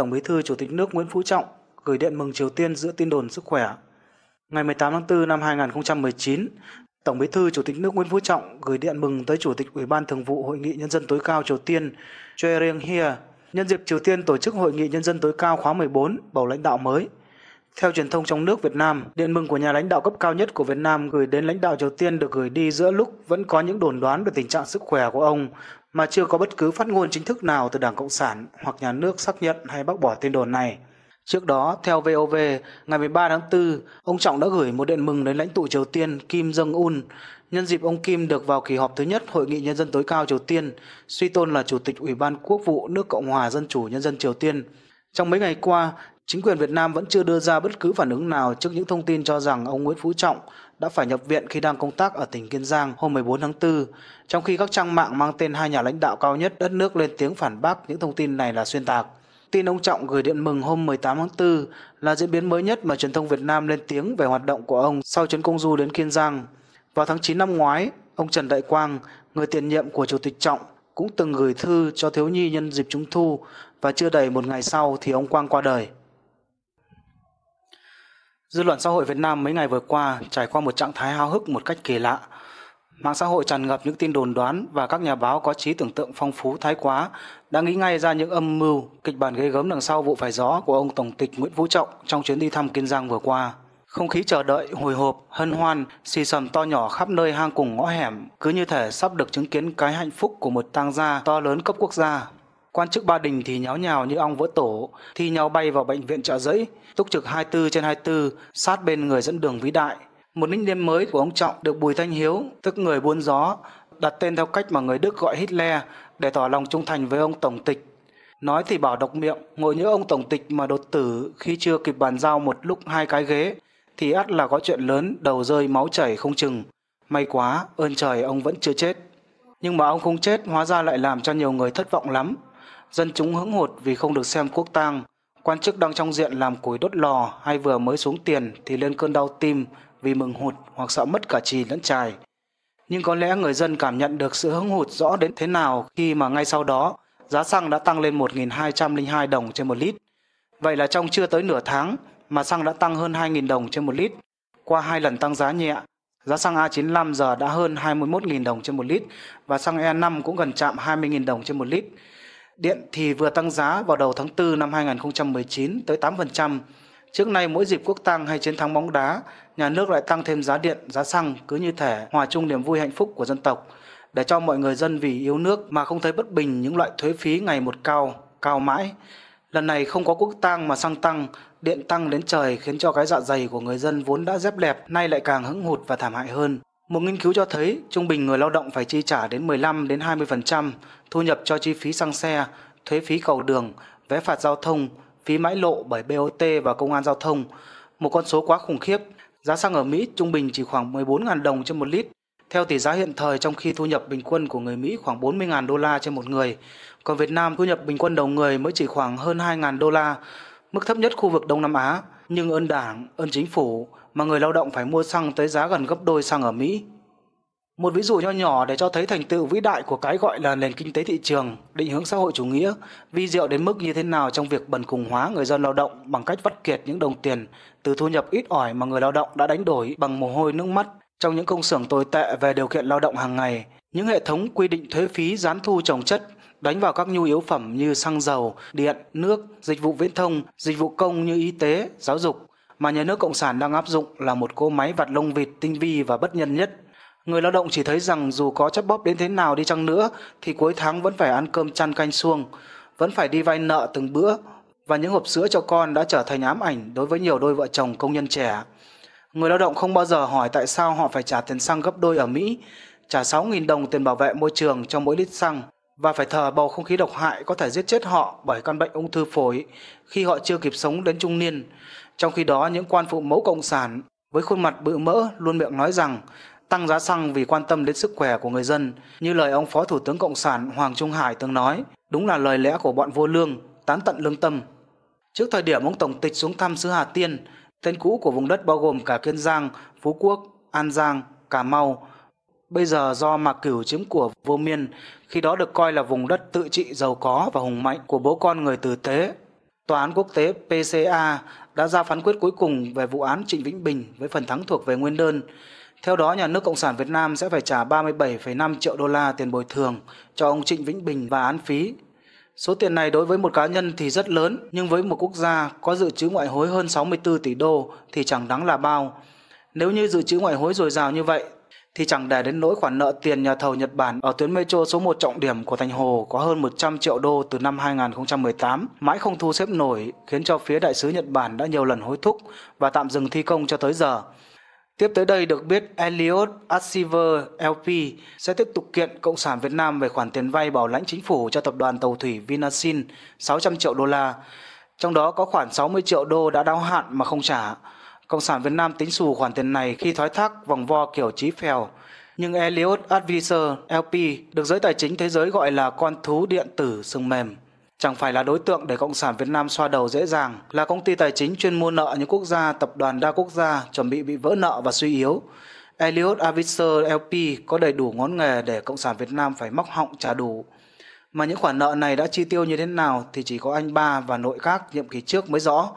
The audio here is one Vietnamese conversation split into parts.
Tổng Bí thư Chủ tịch nước Nguyễn Phú Trọng gửi điện mừng Triều Tiên giữa tin đồn sức khỏe. Ngày 18 tháng 4 năm 2019, Tổng Bí thư Chủ tịch nước Nguyễn Phú Trọng gửi điện mừng tới Chủ tịch Ủy ban Thường vụ Hội nghị Nhân dân tối cao Triều Tiên Choi Ryung-hye nhân dịp Triều Tiên tổ chức Hội nghị Nhân dân tối cao khóa 14 bầu lãnh đạo mới. Theo truyền thông trong nước Việt Nam, điện mừng của nhà lãnh đạo cấp cao nhất của Việt Nam gửi đến lãnh đạo Triều Tiên được gửi đi giữa lúc vẫn có những đồn đoán về tình trạng sức khỏe của ông mà chưa có bất cứ phát ngôn chính thức nào từ Đảng Cộng sản hoặc nhà nước xác nhận hay bác bỏ tin đồn này. Trước đó, theo VOV, ngày 13 tháng 4, ông Trọng đã gửi một điện mừng đến lãnh tụ Triều Tiên Kim Jong-un nhân dịp ông Kim được vào kỳ họp thứ nhất Hội nghị Nhân dân tối cao Triều Tiên, suy tôn là Chủ tịch Ủy ban Quốc vụ nước Cộng hòa Dân chủ Nhân dân Triều Tiên. Trong mấy ngày qua, chính quyền Việt Nam vẫn chưa đưa ra bất cứ phản ứng nào trước những thông tin cho rằng ông Nguyễn Phú Trọng đã phải nhập viện khi đang công tác ở tỉnh Kiên Giang hôm 14 tháng 4, trong khi các trang mạng mang tên hai nhà lãnh đạo cao nhất đất nước lên tiếng phản bác những thông tin này là xuyên tạc. Tin ông Trọng gửi điện mừng hôm 18 tháng 4 là diễn biến mới nhất mà truyền thông Việt Nam lên tiếng về hoạt động của ông sau chuyến công du đến Kiên Giang. Vào tháng 9 năm ngoái, ông Trần Đại Quang, người tiền nhiệm của Chủ tịch Trọng, cũng từng gửi thư cho thiếu nhi nhân dịp trung thu và chưa đầy một ngày sau thì ông Quang qua đời. Dư luận xã hội Việt Nam mấy ngày vừa qua trải qua một trạng thái hao hức một cách kỳ lạ. Mạng xã hội tràn ngập những tin đồn đoán và các nhà báo có trí tưởng tượng phong phú thái quá đã nghĩ ngay ra những âm mưu, kịch bản gây gớm đằng sau vụ phải gió của ông Tổng tịch Nguyễn Phú Trọng trong chuyến đi thăm Kiên Giang vừa qua. Không khí chờ đợi, hồi hộp, hân hoan, xì sầm to nhỏ khắp nơi hang cùng ngõ hẻm, cứ như thể sắp được chứng kiến cái hạnh phúc của một tang gia to lớn cấp quốc gia Quan chức Ba Đình thì nháo nhào như ong vỡ tổ, thi nhau bay vào bệnh viện trợ giấy, túc trực 24 trên 24, sát bên người dẫn đường vĩ đại. Một nickname mới của ông Trọng được Bùi Thanh Hiếu, tức người buôn gió, đặt tên theo cách mà người Đức gọi Hitler để tỏ lòng trung thành với ông Tổng tịch. Nói thì bảo độc miệng, ngồi nhớ ông Tổng tịch mà đột tử khi chưa kịp bàn giao một lúc hai cái ghế, thì ắt là có chuyện lớn đầu rơi máu chảy không chừng. May quá, ơn trời ông vẫn chưa chết. Nhưng mà ông không chết hóa ra lại làm cho nhiều người thất vọng lắm dân chúng hững hụt vì không được xem quốc tang. Quan chức đang trong diện làm củi đốt lò hay vừa mới xuống tiền thì lên cơn đau tim vì mừng hụt hoặc sợ mất cả trì lẫn trài. Nhưng có lẽ người dân cảm nhận được sự hứng hụt rõ đến thế nào khi mà ngay sau đó giá xăng đã tăng lên 1.202 đồng trên một lít. Vậy là trong chưa tới nửa tháng mà xăng đã tăng hơn 2.000 đồng trên một lít. Qua hai lần tăng giá nhẹ, giá xăng A95 giờ đã hơn 21.000 đồng trên một lít và xăng E5 cũng gần chạm 20.000 đồng trên một lít. Điện thì vừa tăng giá vào đầu tháng 4 năm 2019 tới 8%. Trước nay mỗi dịp quốc tăng hay chiến thắng bóng đá, nhà nước lại tăng thêm giá điện, giá xăng cứ như thể hòa chung niềm vui hạnh phúc của dân tộc để cho mọi người dân vì yêu nước mà không thấy bất bình những loại thuế phí ngày một cao, cao mãi. Lần này không có quốc tang mà xăng tăng, điện tăng đến trời khiến cho cái dạ dày của người dân vốn đã dép lẹp nay lại càng hững hụt và thảm hại hơn. Một nghiên cứu cho thấy trung bình người lao động phải chi trả đến 15 đến 20% thu nhập cho chi phí xăng xe, thuế phí cầu đường, vé phạt giao thông, phí mãi lộ bởi BOT và công an giao thông, một con số quá khủng khiếp. Giá xăng ở Mỹ trung bình chỉ khoảng 14.000 đồng trên một lít, theo tỷ giá hiện thời trong khi thu nhập bình quân của người Mỹ khoảng 40.000 đô la trên một người. Còn Việt Nam thu nhập bình quân đầu người mới chỉ khoảng hơn 2.000 đô la, mức thấp nhất khu vực Đông Nam Á nhưng ơn đảng, ơn chính phủ mà người lao động phải mua xăng tới giá gần gấp đôi xăng ở Mỹ. Một ví dụ nho nhỏ để cho thấy thành tựu vĩ đại của cái gọi là nền kinh tế thị trường, định hướng xã hội chủ nghĩa, vi diệu đến mức như thế nào trong việc bần cùng hóa người dân lao động bằng cách vắt kiệt những đồng tiền từ thu nhập ít ỏi mà người lao động đã đánh đổi bằng mồ hôi nước mắt trong những công xưởng tồi tệ về điều kiện lao động hàng ngày, những hệ thống quy định thuế phí gián thu trồng chất đánh vào các nhu yếu phẩm như xăng dầu, điện, nước, dịch vụ viễn thông, dịch vụ công như y tế, giáo dục mà nhà nước cộng sản đang áp dụng là một cỗ máy vặt lông vịt tinh vi và bất nhân nhất. Người lao động chỉ thấy rằng dù có chấp bóp đến thế nào đi chăng nữa thì cuối tháng vẫn phải ăn cơm chăn canh xuông, vẫn phải đi vay nợ từng bữa và những hộp sữa cho con đã trở thành ám ảnh đối với nhiều đôi vợ chồng công nhân trẻ. Người lao động không bao giờ hỏi tại sao họ phải trả tiền xăng gấp đôi ở Mỹ, trả 6.000 đồng tiền bảo vệ môi trường cho mỗi lít xăng và phải thở bầu không khí độc hại có thể giết chết họ bởi căn bệnh ung thư phổi khi họ chưa kịp sống đến trung niên. Trong khi đó, những quan phụ mẫu cộng sản với khuôn mặt bự mỡ luôn miệng nói rằng tăng giá xăng vì quan tâm đến sức khỏe của người dân, như lời ông Phó Thủ tướng Cộng sản Hoàng Trung Hải từng nói, đúng là lời lẽ của bọn vô lương, tán tận lương tâm. Trước thời điểm ông Tổng tịch xuống thăm xứ Hà Tiên, tên cũ của vùng đất bao gồm cả Kiên Giang, Phú Quốc, An Giang, Cà Mau, bây giờ do Mạc Cửu chiếm của vô miên, khi đó được coi là vùng đất tự trị giàu có và hùng mạnh của bố con người tử tế. Tòa án quốc tế PCA đã ra phán quyết cuối cùng về vụ án Trịnh Vĩnh Bình với phần thắng thuộc về nguyên đơn. Theo đó, nhà nước Cộng sản Việt Nam sẽ phải trả 37,5 triệu đô la tiền bồi thường cho ông Trịnh Vĩnh Bình và án phí. Số tiền này đối với một cá nhân thì rất lớn, nhưng với một quốc gia có dự trữ ngoại hối hơn 64 tỷ đô thì chẳng đáng là bao. Nếu như dự trữ ngoại hối dồi dào như vậy thì chẳng để đến nỗi khoản nợ tiền nhà thầu Nhật Bản ở tuyến metro số 1 trọng điểm của thành hồ có hơn 100 triệu đô từ năm 2018 mãi không thu xếp nổi khiến cho phía đại sứ Nhật Bản đã nhiều lần hối thúc và tạm dừng thi công cho tới giờ. Tiếp tới đây được biết Elliot Assiver LP sẽ tiếp tục kiện Cộng sản Việt Nam về khoản tiền vay bảo lãnh chính phủ cho tập đoàn tàu thủy Vinasin 600 triệu đô la, trong đó có khoảng 60 triệu đô đã đáo hạn mà không trả. Cộng sản Việt Nam tính xù khoản tiền này khi thoái thác vòng vo kiểu trí phèo. Nhưng Elliot Advisor LP được giới tài chính thế giới gọi là con thú điện tử sừng mềm. Chẳng phải là đối tượng để Cộng sản Việt Nam xoa đầu dễ dàng là công ty tài chính chuyên mua nợ những quốc gia, tập đoàn đa quốc gia chuẩn bị bị vỡ nợ và suy yếu. Elliot Advisor LP có đầy đủ ngón nghề để Cộng sản Việt Nam phải móc họng trả đủ. Mà những khoản nợ này đã chi tiêu như thế nào thì chỉ có anh ba và nội các nhiệm kỳ trước mới rõ.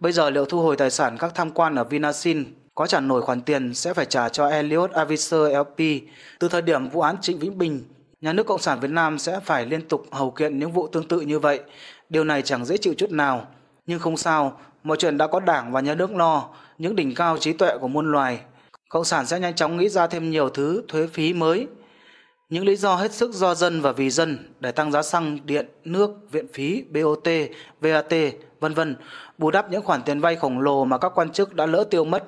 Bây giờ liệu thu hồi tài sản các tham quan ở Vinasin có trả nổi khoản tiền sẽ phải trả cho Elliot Aviser LP từ thời điểm vụ án Trịnh Vĩnh Bình. Nhà nước Cộng sản Việt Nam sẽ phải liên tục hầu kiện những vụ tương tự như vậy. Điều này chẳng dễ chịu chút nào. Nhưng không sao, mọi chuyện đã có đảng và nhà nước lo, những đỉnh cao trí tuệ của muôn loài. Cộng sản sẽ nhanh chóng nghĩ ra thêm nhiều thứ thuế phí mới những lý do hết sức do dân và vì dân để tăng giá xăng, điện, nước, viện phí, BOT, VAT, vân vân, bù đắp những khoản tiền vay khổng lồ mà các quan chức đã lỡ tiêu mất.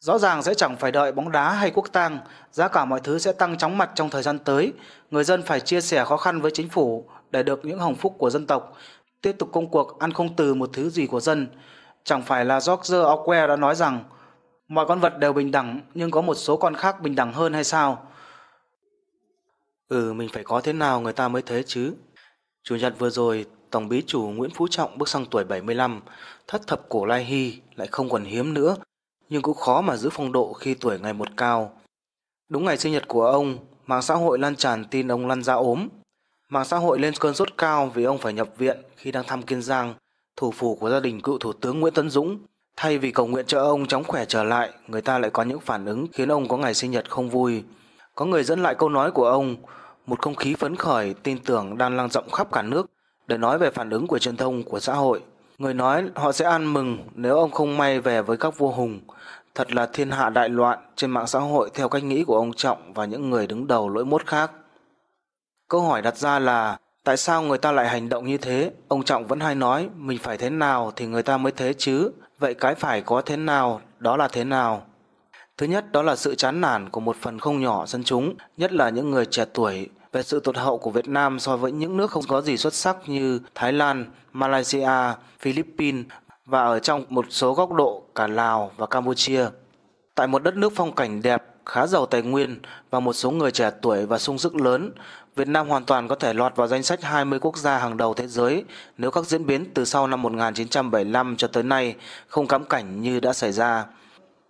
Rõ ràng sẽ chẳng phải đợi bóng đá hay quốc tang, giá cả mọi thứ sẽ tăng chóng mặt trong thời gian tới. Người dân phải chia sẻ khó khăn với chính phủ để được những hồng phúc của dân tộc, tiếp tục công cuộc ăn không từ một thứ gì của dân. Chẳng phải là George Orwell đã nói rằng mọi con vật đều bình đẳng nhưng có một số con khác bình đẳng hơn hay sao? Ừ, mình phải có thế nào người ta mới thế chứ. Chủ nhật vừa rồi, Tổng bí chủ Nguyễn Phú Trọng bước sang tuổi 75, thất thập cổ lai hy lại không còn hiếm nữa, nhưng cũng khó mà giữ phong độ khi tuổi ngày một cao. Đúng ngày sinh nhật của ông, mạng xã hội lan tràn tin ông lăn ra ốm. Mạng xã hội lên cơn sốt cao vì ông phải nhập viện khi đang thăm Kiên Giang, thủ phủ của gia đình cựu Thủ tướng Nguyễn Tấn Dũng. Thay vì cầu nguyện cho ông chóng khỏe trở lại, người ta lại có những phản ứng khiến ông có ngày sinh nhật không vui. Có người dẫn lại câu nói của ông, một không khí phấn khởi tin tưởng đang lan rộng khắp cả nước để nói về phản ứng của truyền thông của xã hội. Người nói họ sẽ ăn mừng nếu ông không may về với các vua hùng. Thật là thiên hạ đại loạn trên mạng xã hội theo cách nghĩ của ông Trọng và những người đứng đầu lỗi mốt khác. Câu hỏi đặt ra là tại sao người ta lại hành động như thế? Ông Trọng vẫn hay nói mình phải thế nào thì người ta mới thế chứ. Vậy cái phải có thế nào, đó là thế nào? Thứ nhất đó là sự chán nản của một phần không nhỏ dân chúng, nhất là những người trẻ tuổi về sự tụt hậu của Việt Nam so với những nước không có gì xuất sắc như Thái Lan, Malaysia, Philippines và ở trong một số góc độ cả Lào và Campuchia. Tại một đất nước phong cảnh đẹp, khá giàu tài nguyên và một số người trẻ tuổi và sung sức lớn, Việt Nam hoàn toàn có thể lọt vào danh sách 20 quốc gia hàng đầu thế giới nếu các diễn biến từ sau năm 1975 cho tới nay không cắm cảnh như đã xảy ra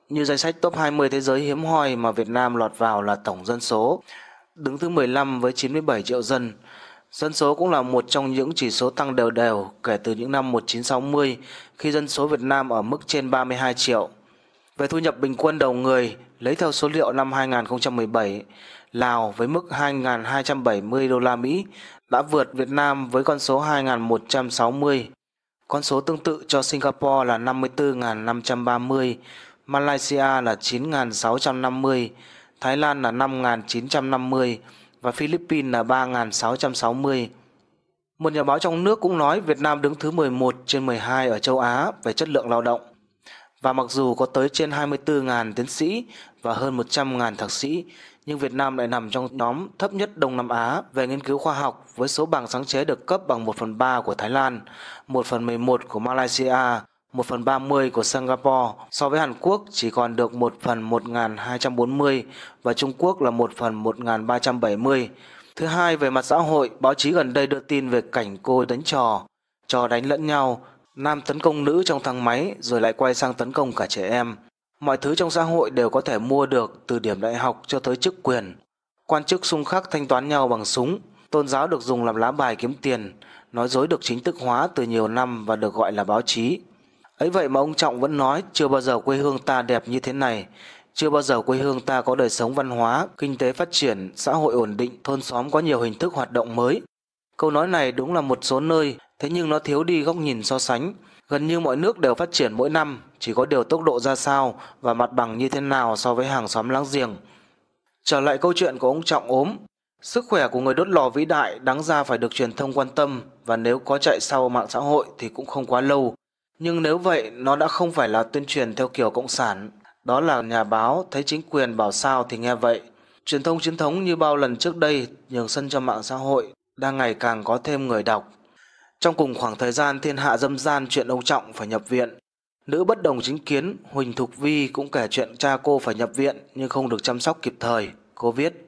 như danh sách top 20 thế giới hiếm hoi mà Việt Nam lọt vào là tổng dân số, đứng thứ 15 với 97 triệu dân. Dân số cũng là một trong những chỉ số tăng đều đều kể từ những năm 1960 khi dân số Việt Nam ở mức trên 32 triệu. Về thu nhập bình quân đầu người, lấy theo số liệu năm 2017, Lào với mức 2.270 đô la Mỹ đã vượt Việt Nam với con số 2.160. Con số tương tự cho Singapore là 54.530 Malaysia là 9.650, Thái Lan là 5.950 và Philippines là 3.660. Một nhà báo trong nước cũng nói Việt Nam đứng thứ 11 trên 12 ở châu Á về chất lượng lao động. Và mặc dù có tới trên 24.000 tiến sĩ và hơn 100.000 thạc sĩ, nhưng Việt Nam lại nằm trong nhóm thấp nhất Đông Nam Á về nghiên cứu khoa học với số bằng sáng chế được cấp bằng 1 phần 3 của Thái Lan, 1 phần 11 của Malaysia, 1 phần 30 của Singapore, so với Hàn Quốc chỉ còn được 1 phần 1240 và Trung Quốc là 1 phần 1370. Thứ hai về mặt xã hội, báo chí gần đây đưa tin về cảnh cô đánh trò, trò đánh lẫn nhau, nam tấn công nữ trong thang máy rồi lại quay sang tấn công cả trẻ em. Mọi thứ trong xã hội đều có thể mua được từ điểm đại học cho tới chức quyền. Quan chức xung khắc thanh toán nhau bằng súng, tôn giáo được dùng làm lá bài kiếm tiền, nói dối được chính thức hóa từ nhiều năm và được gọi là báo chí. Ấy vậy mà ông Trọng vẫn nói chưa bao giờ quê hương ta đẹp như thế này, chưa bao giờ quê hương ta có đời sống văn hóa, kinh tế phát triển, xã hội ổn định, thôn xóm có nhiều hình thức hoạt động mới. Câu nói này đúng là một số nơi, thế nhưng nó thiếu đi góc nhìn so sánh. Gần như mọi nước đều phát triển mỗi năm, chỉ có điều tốc độ ra sao và mặt bằng như thế nào so với hàng xóm láng giềng. Trở lại câu chuyện của ông Trọng ốm, sức khỏe của người đốt lò vĩ đại đáng ra phải được truyền thông quan tâm và nếu có chạy sau mạng xã hội thì cũng không quá lâu nhưng nếu vậy, nó đã không phải là tuyên truyền theo kiểu cộng sản. Đó là nhà báo thấy chính quyền bảo sao thì nghe vậy. Truyền thông chính thống như bao lần trước đây nhường sân cho mạng xã hội đang ngày càng có thêm người đọc. Trong cùng khoảng thời gian thiên hạ dâm gian chuyện ông Trọng phải nhập viện, nữ bất đồng chính kiến Huỳnh Thục Vi cũng kể chuyện cha cô phải nhập viện nhưng không được chăm sóc kịp thời. Cô viết,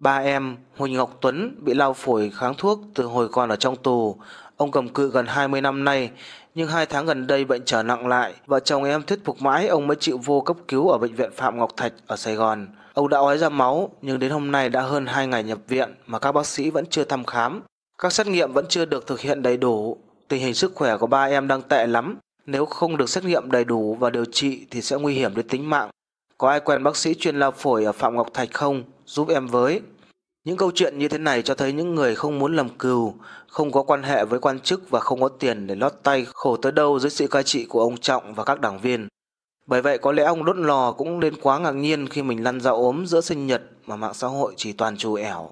ba em Huỳnh Ngọc Tuấn bị lao phổi kháng thuốc từ hồi còn ở trong tù. Ông cầm cự gần 20 năm nay nhưng hai tháng gần đây bệnh trở nặng lại. Vợ chồng em thuyết phục mãi ông mới chịu vô cấp cứu ở bệnh viện Phạm Ngọc Thạch ở Sài Gòn. Ông đã ói ra máu nhưng đến hôm nay đã hơn 2 ngày nhập viện mà các bác sĩ vẫn chưa thăm khám. Các xét nghiệm vẫn chưa được thực hiện đầy đủ. Tình hình sức khỏe của ba em đang tệ lắm. Nếu không được xét nghiệm đầy đủ và điều trị thì sẽ nguy hiểm đến tính mạng. Có ai quen bác sĩ chuyên lao phổi ở Phạm Ngọc Thạch không? Giúp em với. Những câu chuyện như thế này cho thấy những người không muốn làm cừu, không có quan hệ với quan chức và không có tiền để lót tay khổ tới đâu dưới sự cai trị của ông Trọng và các đảng viên. Bởi vậy có lẽ ông đốt lò cũng nên quá ngạc nhiên khi mình lăn ra ốm giữa sinh nhật mà mạng xã hội chỉ toàn trù ẻo.